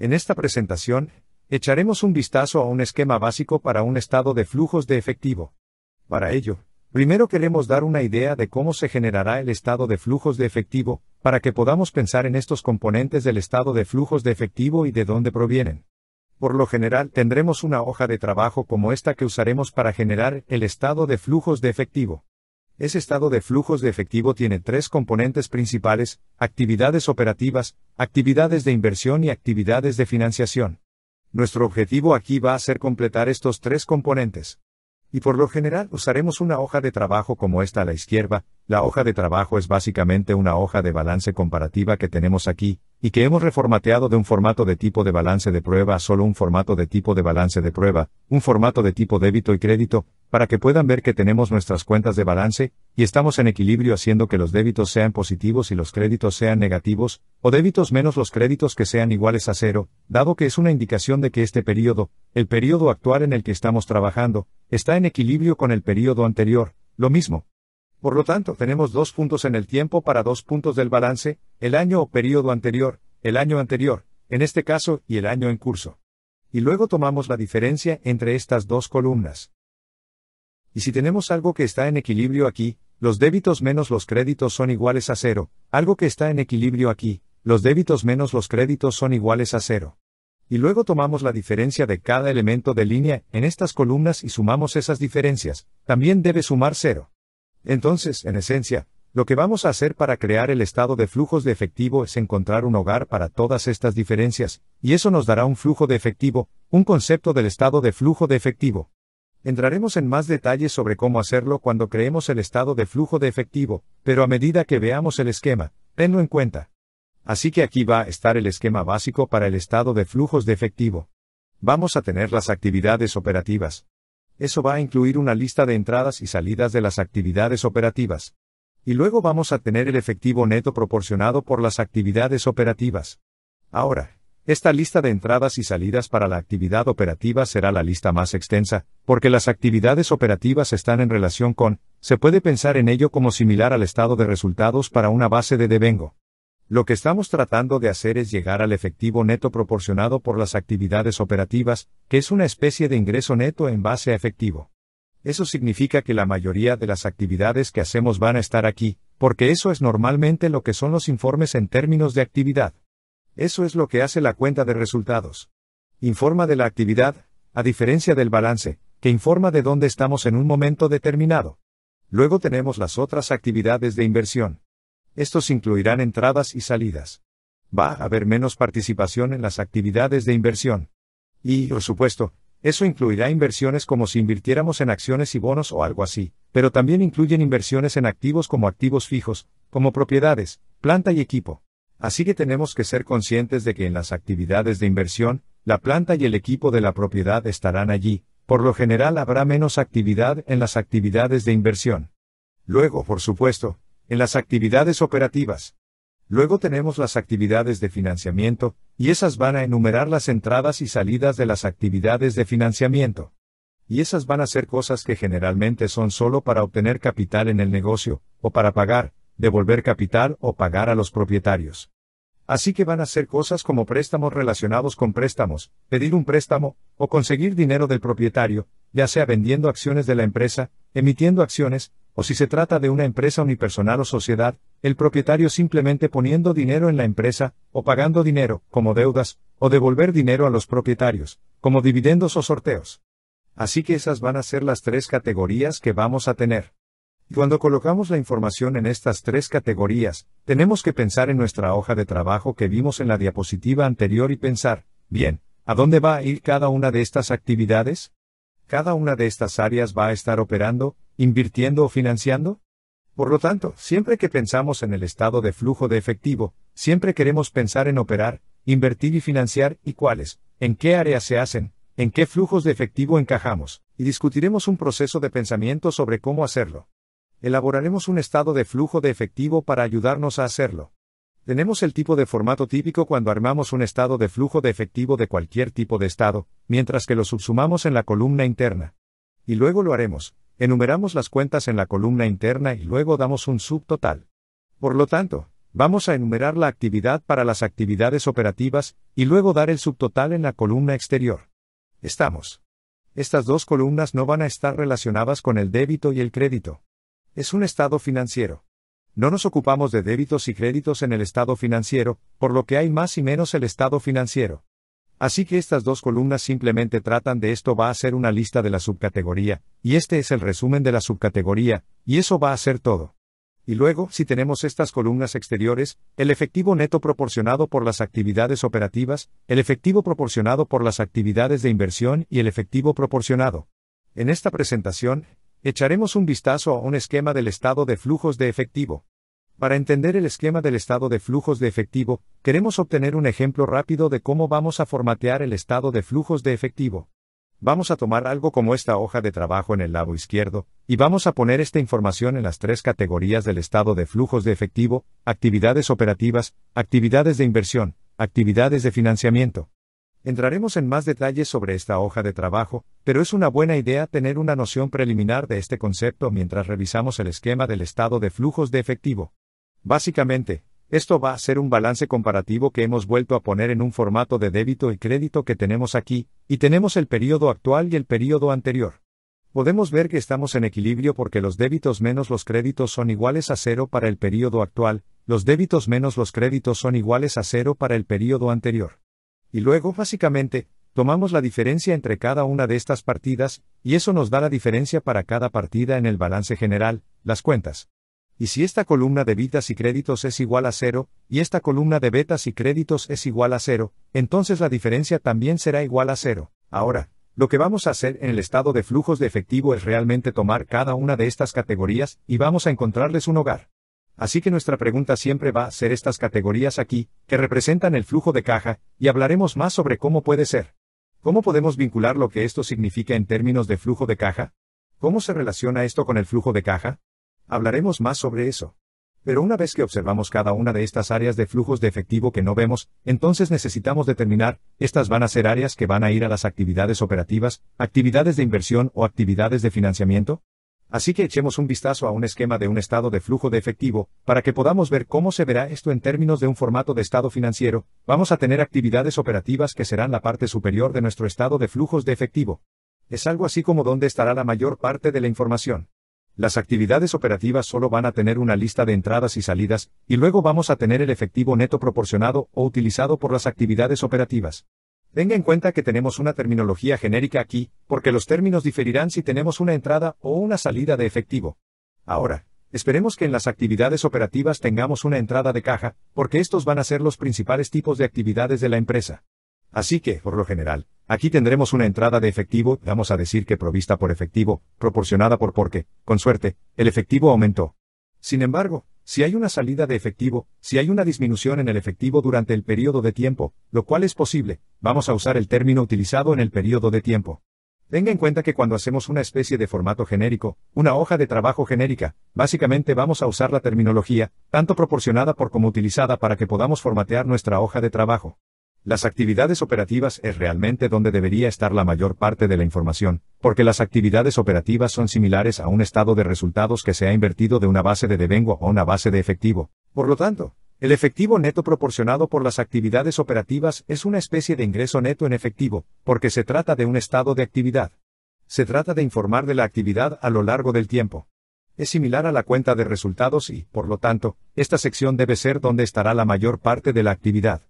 En esta presentación, echaremos un vistazo a un esquema básico para un estado de flujos de efectivo. Para ello, primero queremos dar una idea de cómo se generará el estado de flujos de efectivo, para que podamos pensar en estos componentes del estado de flujos de efectivo y de dónde provienen. Por lo general tendremos una hoja de trabajo como esta que usaremos para generar el estado de flujos de efectivo. Ese estado de flujos de efectivo tiene tres componentes principales, actividades operativas, actividades de inversión y actividades de financiación. Nuestro objetivo aquí va a ser completar estos tres componentes. Y por lo general usaremos una hoja de trabajo como esta a la izquierda, la hoja de trabajo es básicamente una hoja de balance comparativa que tenemos aquí, y que hemos reformateado de un formato de tipo de balance de prueba a solo un formato de tipo de balance de prueba, un formato de tipo débito y crédito, para que puedan ver que tenemos nuestras cuentas de balance, y estamos en equilibrio haciendo que los débitos sean positivos y los créditos sean negativos, o débitos menos los créditos que sean iguales a cero, dado que es una indicación de que este periodo, el periodo actual en el que estamos trabajando, está en equilibrio con el periodo anterior, lo mismo, por lo tanto, tenemos dos puntos en el tiempo para dos puntos del balance, el año o periodo anterior, el año anterior, en este caso, y el año en curso. Y luego tomamos la diferencia entre estas dos columnas. Y si tenemos algo que está en equilibrio aquí, los débitos menos los créditos son iguales a cero, algo que está en equilibrio aquí, los débitos menos los créditos son iguales a cero. Y luego tomamos la diferencia de cada elemento de línea en estas columnas y sumamos esas diferencias, también debe sumar cero. Entonces, en esencia, lo que vamos a hacer para crear el estado de flujos de efectivo es encontrar un hogar para todas estas diferencias, y eso nos dará un flujo de efectivo, un concepto del estado de flujo de efectivo. Entraremos en más detalles sobre cómo hacerlo cuando creemos el estado de flujo de efectivo, pero a medida que veamos el esquema, tenlo en cuenta. Así que aquí va a estar el esquema básico para el estado de flujos de efectivo. Vamos a tener las actividades operativas, eso va a incluir una lista de entradas y salidas de las actividades operativas. Y luego vamos a tener el efectivo neto proporcionado por las actividades operativas. Ahora, esta lista de entradas y salidas para la actividad operativa será la lista más extensa, porque las actividades operativas están en relación con, se puede pensar en ello como similar al estado de resultados para una base de devengo. Lo que estamos tratando de hacer es llegar al efectivo neto proporcionado por las actividades operativas, que es una especie de ingreso neto en base a efectivo. Eso significa que la mayoría de las actividades que hacemos van a estar aquí, porque eso es normalmente lo que son los informes en términos de actividad. Eso es lo que hace la cuenta de resultados. Informa de la actividad, a diferencia del balance, que informa de dónde estamos en un momento determinado. Luego tenemos las otras actividades de inversión. Estos incluirán entradas y salidas. Va a haber menos participación en las actividades de inversión. Y, por supuesto, eso incluirá inversiones como si invirtiéramos en acciones y bonos o algo así, pero también incluyen inversiones en activos como activos fijos, como propiedades, planta y equipo. Así que tenemos que ser conscientes de que en las actividades de inversión, la planta y el equipo de la propiedad estarán allí, por lo general habrá menos actividad en las actividades de inversión. Luego, por supuesto, en las actividades operativas. Luego tenemos las actividades de financiamiento, y esas van a enumerar las entradas y salidas de las actividades de financiamiento. Y esas van a ser cosas que generalmente son solo para obtener capital en el negocio, o para pagar, devolver capital o pagar a los propietarios. Así que van a ser cosas como préstamos relacionados con préstamos, pedir un préstamo, o conseguir dinero del propietario, ya sea vendiendo acciones de la empresa, emitiendo acciones, o si se trata de una empresa unipersonal o sociedad, el propietario simplemente poniendo dinero en la empresa, o pagando dinero, como deudas, o devolver dinero a los propietarios, como dividendos o sorteos. Así que esas van a ser las tres categorías que vamos a tener. Cuando colocamos la información en estas tres categorías, tenemos que pensar en nuestra hoja de trabajo que vimos en la diapositiva anterior y pensar, bien, ¿a dónde va a ir cada una de estas actividades? cada una de estas áreas va a estar operando, invirtiendo o financiando? Por lo tanto, siempre que pensamos en el estado de flujo de efectivo, siempre queremos pensar en operar, invertir y financiar, y cuáles, en qué áreas se hacen, en qué flujos de efectivo encajamos, y discutiremos un proceso de pensamiento sobre cómo hacerlo. Elaboraremos un estado de flujo de efectivo para ayudarnos a hacerlo. Tenemos el tipo de formato típico cuando armamos un estado de flujo de efectivo de cualquier tipo de estado, mientras que lo subsumamos en la columna interna. Y luego lo haremos, enumeramos las cuentas en la columna interna y luego damos un subtotal. Por lo tanto, vamos a enumerar la actividad para las actividades operativas, y luego dar el subtotal en la columna exterior. Estamos. Estas dos columnas no van a estar relacionadas con el débito y el crédito. Es un estado financiero. No nos ocupamos de débitos y créditos en el estado financiero, por lo que hay más y menos el estado financiero. Así que estas dos columnas simplemente tratan de esto va a ser una lista de la subcategoría, y este es el resumen de la subcategoría, y eso va a ser todo. Y luego, si tenemos estas columnas exteriores, el efectivo neto proporcionado por las actividades operativas, el efectivo proporcionado por las actividades de inversión y el efectivo proporcionado. En esta presentación, Echaremos un vistazo a un esquema del estado de flujos de efectivo. Para entender el esquema del estado de flujos de efectivo, queremos obtener un ejemplo rápido de cómo vamos a formatear el estado de flujos de efectivo. Vamos a tomar algo como esta hoja de trabajo en el lado izquierdo, y vamos a poner esta información en las tres categorías del estado de flujos de efectivo, actividades operativas, actividades de inversión, actividades de financiamiento. Entraremos en más detalles sobre esta hoja de trabajo, pero es una buena idea tener una noción preliminar de este concepto mientras revisamos el esquema del estado de flujos de efectivo. Básicamente, esto va a ser un balance comparativo que hemos vuelto a poner en un formato de débito y crédito que tenemos aquí, y tenemos el periodo actual y el periodo anterior. Podemos ver que estamos en equilibrio porque los débitos menos los créditos son iguales a cero para el periodo actual, los débitos menos los créditos son iguales a cero para el periodo anterior. Y luego, básicamente, tomamos la diferencia entre cada una de estas partidas, y eso nos da la diferencia para cada partida en el balance general, las cuentas. Y si esta columna de vidas y créditos es igual a cero, y esta columna de betas y créditos es igual a cero, entonces la diferencia también será igual a cero. Ahora, lo que vamos a hacer en el estado de flujos de efectivo es realmente tomar cada una de estas categorías, y vamos a encontrarles un hogar. Así que nuestra pregunta siempre va a ser estas categorías aquí, que representan el flujo de caja, y hablaremos más sobre cómo puede ser. ¿Cómo podemos vincular lo que esto significa en términos de flujo de caja? ¿Cómo se relaciona esto con el flujo de caja? Hablaremos más sobre eso. Pero una vez que observamos cada una de estas áreas de flujos de efectivo que no vemos, entonces necesitamos determinar, estas van a ser áreas que van a ir a las actividades operativas, actividades de inversión o actividades de financiamiento. Así que echemos un vistazo a un esquema de un estado de flujo de efectivo, para que podamos ver cómo se verá esto en términos de un formato de estado financiero, vamos a tener actividades operativas que serán la parte superior de nuestro estado de flujos de efectivo. Es algo así como donde estará la mayor parte de la información. Las actividades operativas solo van a tener una lista de entradas y salidas, y luego vamos a tener el efectivo neto proporcionado o utilizado por las actividades operativas. Tenga en cuenta que tenemos una terminología genérica aquí, porque los términos diferirán si tenemos una entrada o una salida de efectivo. Ahora, esperemos que en las actividades operativas tengamos una entrada de caja, porque estos van a ser los principales tipos de actividades de la empresa. Así que, por lo general, aquí tendremos una entrada de efectivo, vamos a decir que provista por efectivo, proporcionada por porque, con suerte, el efectivo aumentó. Sin embargo, si hay una salida de efectivo, si hay una disminución en el efectivo durante el periodo de tiempo, lo cual es posible, vamos a usar el término utilizado en el periodo de tiempo. Tenga en cuenta que cuando hacemos una especie de formato genérico, una hoja de trabajo genérica, básicamente vamos a usar la terminología, tanto proporcionada por como utilizada para que podamos formatear nuestra hoja de trabajo. Las actividades operativas es realmente donde debería estar la mayor parte de la información, porque las actividades operativas son similares a un estado de resultados que se ha invertido de una base de devengo a una base de efectivo. Por lo tanto, el efectivo neto proporcionado por las actividades operativas es una especie de ingreso neto en efectivo, porque se trata de un estado de actividad. Se trata de informar de la actividad a lo largo del tiempo. Es similar a la cuenta de resultados y, por lo tanto, esta sección debe ser donde estará la mayor parte de la actividad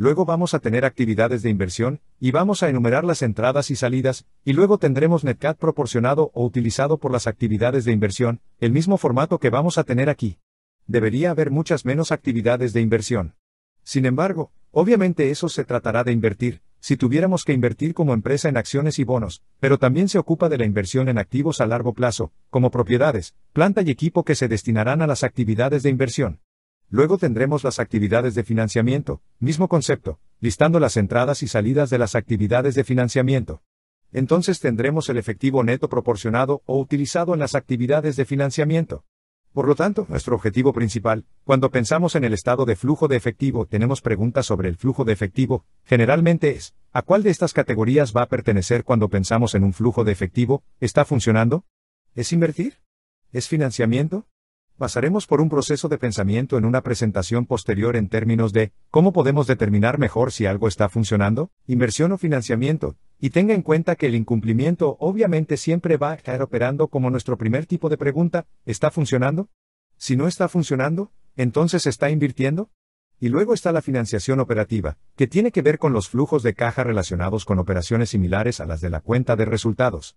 luego vamos a tener actividades de inversión, y vamos a enumerar las entradas y salidas, y luego tendremos Netcat proporcionado o utilizado por las actividades de inversión, el mismo formato que vamos a tener aquí. Debería haber muchas menos actividades de inversión. Sin embargo, obviamente eso se tratará de invertir, si tuviéramos que invertir como empresa en acciones y bonos, pero también se ocupa de la inversión en activos a largo plazo, como propiedades, planta y equipo que se destinarán a las actividades de inversión. Luego tendremos las actividades de financiamiento, mismo concepto, listando las entradas y salidas de las actividades de financiamiento. Entonces tendremos el efectivo neto proporcionado o utilizado en las actividades de financiamiento. Por lo tanto, nuestro objetivo principal, cuando pensamos en el estado de flujo de efectivo, tenemos preguntas sobre el flujo de efectivo, generalmente es, ¿a cuál de estas categorías va a pertenecer cuando pensamos en un flujo de efectivo? ¿Está funcionando? ¿Es invertir? ¿Es financiamiento? Pasaremos por un proceso de pensamiento en una presentación posterior en términos de cómo podemos determinar mejor si algo está funcionando, inversión o financiamiento, y tenga en cuenta que el incumplimiento obviamente siempre va a estar operando como nuestro primer tipo de pregunta, ¿está funcionando? Si no está funcionando, entonces está invirtiendo. Y luego está la financiación operativa, que tiene que ver con los flujos de caja relacionados con operaciones similares a las de la cuenta de resultados.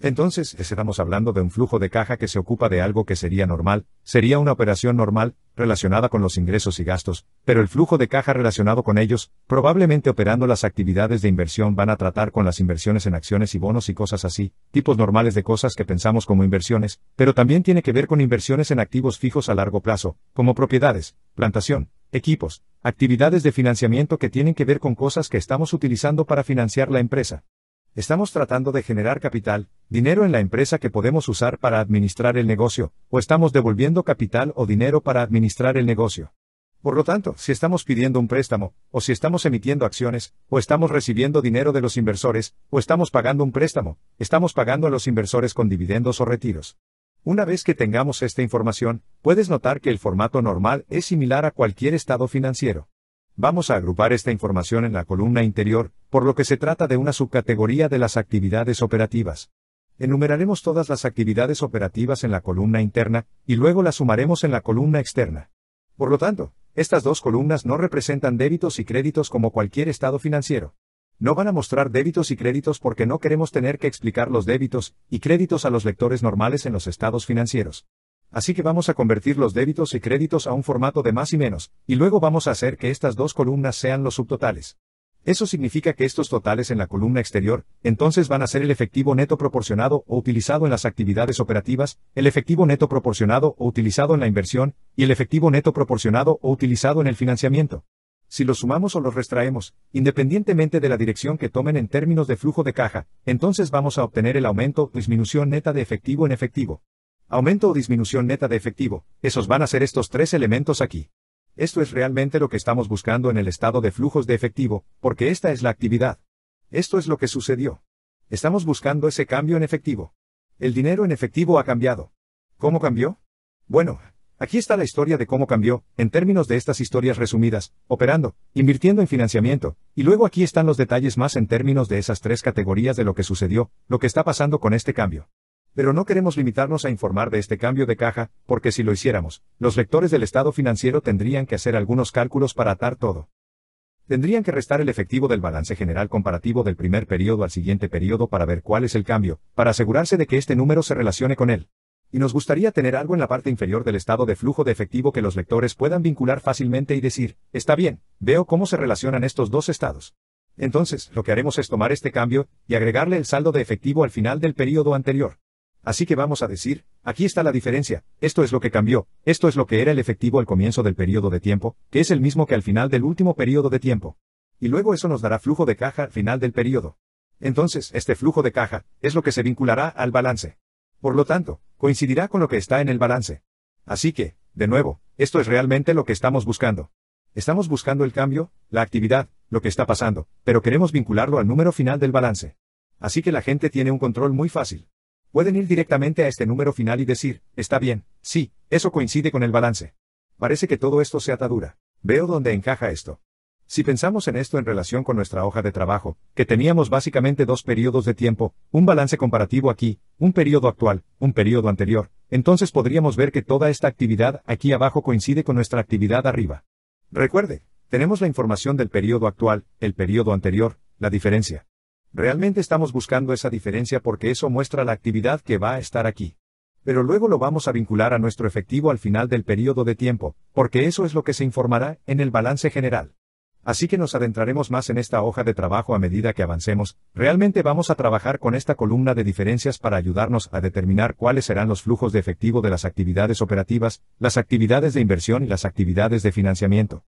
Entonces, estamos hablando de un flujo de caja que se ocupa de algo que sería normal, sería una operación normal, relacionada con los ingresos y gastos, pero el flujo de caja relacionado con ellos, probablemente operando las actividades de inversión van a tratar con las inversiones en acciones y bonos y cosas así, tipos normales de cosas que pensamos como inversiones, pero también tiene que ver con inversiones en activos fijos a largo plazo, como propiedades, plantación, equipos, actividades de financiamiento que tienen que ver con cosas que estamos utilizando para financiar la empresa. Estamos tratando de generar capital, dinero en la empresa que podemos usar para administrar el negocio, o estamos devolviendo capital o dinero para administrar el negocio. Por lo tanto, si estamos pidiendo un préstamo, o si estamos emitiendo acciones, o estamos recibiendo dinero de los inversores, o estamos pagando un préstamo, estamos pagando a los inversores con dividendos o retiros. Una vez que tengamos esta información, puedes notar que el formato normal es similar a cualquier estado financiero. Vamos a agrupar esta información en la columna interior, por lo que se trata de una subcategoría de las actividades operativas. Enumeraremos todas las actividades operativas en la columna interna, y luego las sumaremos en la columna externa. Por lo tanto, estas dos columnas no representan débitos y créditos como cualquier estado financiero. No van a mostrar débitos y créditos porque no queremos tener que explicar los débitos y créditos a los lectores normales en los estados financieros. Así que vamos a convertir los débitos y créditos a un formato de más y menos, y luego vamos a hacer que estas dos columnas sean los subtotales. Eso significa que estos totales en la columna exterior, entonces van a ser el efectivo neto proporcionado o utilizado en las actividades operativas, el efectivo neto proporcionado o utilizado en la inversión, y el efectivo neto proporcionado o utilizado en el financiamiento. Si los sumamos o los restraemos, independientemente de la dirección que tomen en términos de flujo de caja, entonces vamos a obtener el aumento o disminución neta de efectivo en efectivo. Aumento o disminución neta de efectivo, esos van a ser estos tres elementos aquí. Esto es realmente lo que estamos buscando en el estado de flujos de efectivo, porque esta es la actividad. Esto es lo que sucedió. Estamos buscando ese cambio en efectivo. El dinero en efectivo ha cambiado. ¿Cómo cambió? Bueno, aquí está la historia de cómo cambió, en términos de estas historias resumidas, operando, invirtiendo en financiamiento, y luego aquí están los detalles más en términos de esas tres categorías de lo que sucedió, lo que está pasando con este cambio. Pero no queremos limitarnos a informar de este cambio de caja, porque si lo hiciéramos, los lectores del estado financiero tendrían que hacer algunos cálculos para atar todo. Tendrían que restar el efectivo del balance general comparativo del primer periodo al siguiente periodo para ver cuál es el cambio, para asegurarse de que este número se relacione con él. Y nos gustaría tener algo en la parte inferior del estado de flujo de efectivo que los lectores puedan vincular fácilmente y decir, está bien, veo cómo se relacionan estos dos estados. Entonces, lo que haremos es tomar este cambio, y agregarle el saldo de efectivo al final del periodo anterior. Así que vamos a decir, aquí está la diferencia, esto es lo que cambió, esto es lo que era el efectivo al comienzo del periodo de tiempo, que es el mismo que al final del último periodo de tiempo. Y luego eso nos dará flujo de caja al final del periodo. Entonces, este flujo de caja, es lo que se vinculará al balance. Por lo tanto, coincidirá con lo que está en el balance. Así que, de nuevo, esto es realmente lo que estamos buscando. Estamos buscando el cambio, la actividad, lo que está pasando, pero queremos vincularlo al número final del balance. Así que la gente tiene un control muy fácil. Pueden ir directamente a este número final y decir, está bien, sí, eso coincide con el balance. Parece que todo esto se atadura. Veo dónde encaja esto. Si pensamos en esto en relación con nuestra hoja de trabajo, que teníamos básicamente dos periodos de tiempo, un balance comparativo aquí, un periodo actual, un periodo anterior, entonces podríamos ver que toda esta actividad aquí abajo coincide con nuestra actividad arriba. Recuerde, tenemos la información del periodo actual, el periodo anterior, la diferencia. Realmente estamos buscando esa diferencia porque eso muestra la actividad que va a estar aquí. Pero luego lo vamos a vincular a nuestro efectivo al final del periodo de tiempo, porque eso es lo que se informará en el balance general. Así que nos adentraremos más en esta hoja de trabajo a medida que avancemos, realmente vamos a trabajar con esta columna de diferencias para ayudarnos a determinar cuáles serán los flujos de efectivo de las actividades operativas, las actividades de inversión y las actividades de financiamiento.